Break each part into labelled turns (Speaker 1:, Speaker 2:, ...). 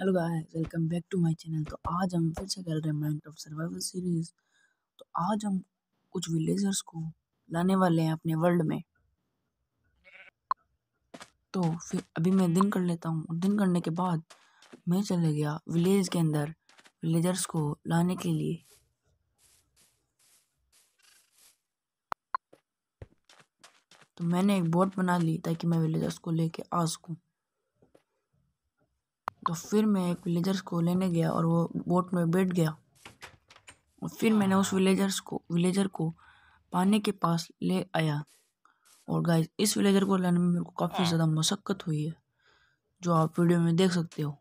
Speaker 1: hello guys welcome back to my channel तो आज हम फिर से खेल रहे हैं माइंड ऑफ सर्वाइवल सीरीज तो आज हम कुछ विलेजर्स को लाने वाले हैं अपने वर्ल्ड में तो फिर अभी मैं दिन कर लेता हूँ दिन करने के बाद मैं चले गया विलेज के अंदर विलेजर्स को लाने के लिए तो मैंने एक बोट बना ली ताकि मैं विलेजर्स को लेके आ सकूँ तो फिर मैं एक विलेजर्स को लेने गया और वो बोट में बैठ गया और फिर मैंने उस विलेजर्स को विलेजर को पानी के पास ले आया और गाइस इस विलेजर को लाने में मेरे को काफ़ी ज़्यादा मशक्क़त हुई है जो आप वीडियो में देख सकते हो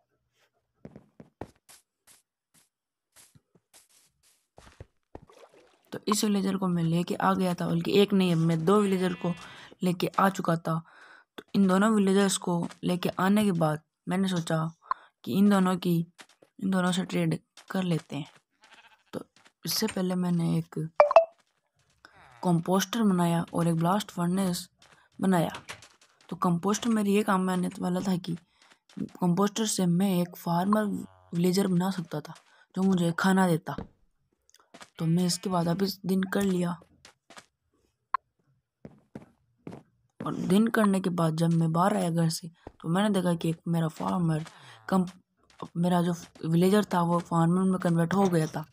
Speaker 1: तो इस विलेजर को मैं लेके आ गया था बल्कि एक नहीं मैं दो विलेजर को लेके आ चुका था तो इन दोनों विलेजर्स को लेके आने के बाद मैंने सोचा कि इन दोनों की इन दोनों से ट्रेड कर लेते हैं तो इससे पहले मैंने एक कंपोस्टर बनाया और एक ब्लास्ट फर्नेस बनाया तो कंपोस्टर मेरी ये काम मैंने वाला था कि कंपोस्टर से मैं एक फार्मर विलेजर बना सकता था जो मुझे खाना देता तो मैं इसके बाद अब इस दिन कर लिया और दिन करने के बाद जब मैं बाहर आया घर से तो मैंने देखा कि एक मेरा फार्मर कम मेरा जो विलेजर था वो फार्मर में कन्वर्ट हो गया था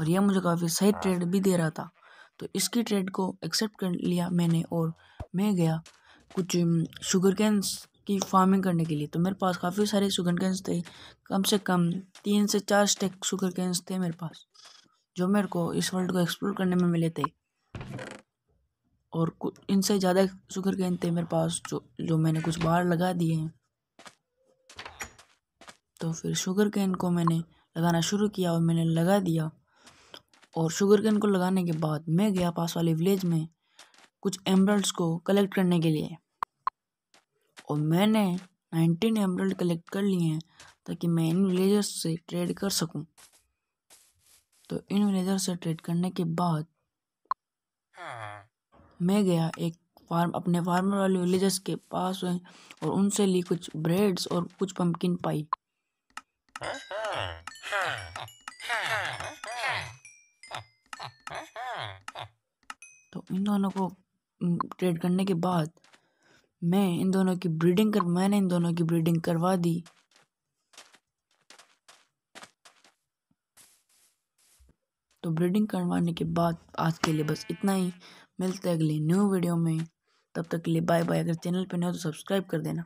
Speaker 1: और यह मुझे काफ़ी सही ट्रेड भी दे रहा था तो इसकी ट्रेड को एक्सेप्ट कर लिया मैंने और मैं गया कुछ शुगर कैंस की फार्मिंग करने के लिए तो मेरे पास काफ़ी सारे शुगर कैंस थे कम से कम तीन से चार स्टेक शुगर कैंस थे मेरे पास जो मेरे को इस वर्ल्ड को एक्सप्लोर करने में मिले थे और कुछ इनसे ज़्यादा शुगर कैन थे मेरे पास जो जो मैंने कुछ बाहर लगा दिए हैं तो फिर शुगर कैन को मैंने लगाना शुरू किया और मैंने लगा दिया और शुगर कैन को लगाने के बाद मैं गया पास वाले विलेज में कुछ एमरल्ड्स को कलेक्ट करने के लिए और मैंने नाइनटीन एमरल्ड कलेक्ट कर लिए हैं ताकि मैं इन विलेजर्स से ट्रेड कर सकूं तो इन विलेजर्स से ट्रेड करने के बाद मैं गया एक फार्म अपने फार्मर वाले विलेजर्स के पास और उनसे ली कुछ ब्रेड्स और कुछ पम्पकिन पाई तो इन दोनों को ट्रेड करने के बाद मैं इन दोनों की ब्रीडिंग कर मैंने इन दोनों की ब्रीडिंग करवा दी तो ब्रीडिंग करवाने के बाद आज के लिए बस इतना ही मिलते हैं अगले न्यू वीडियो में तब तक के लिए बाय बाय अगर चैनल पर नहीं हो तो सब्सक्राइब कर देना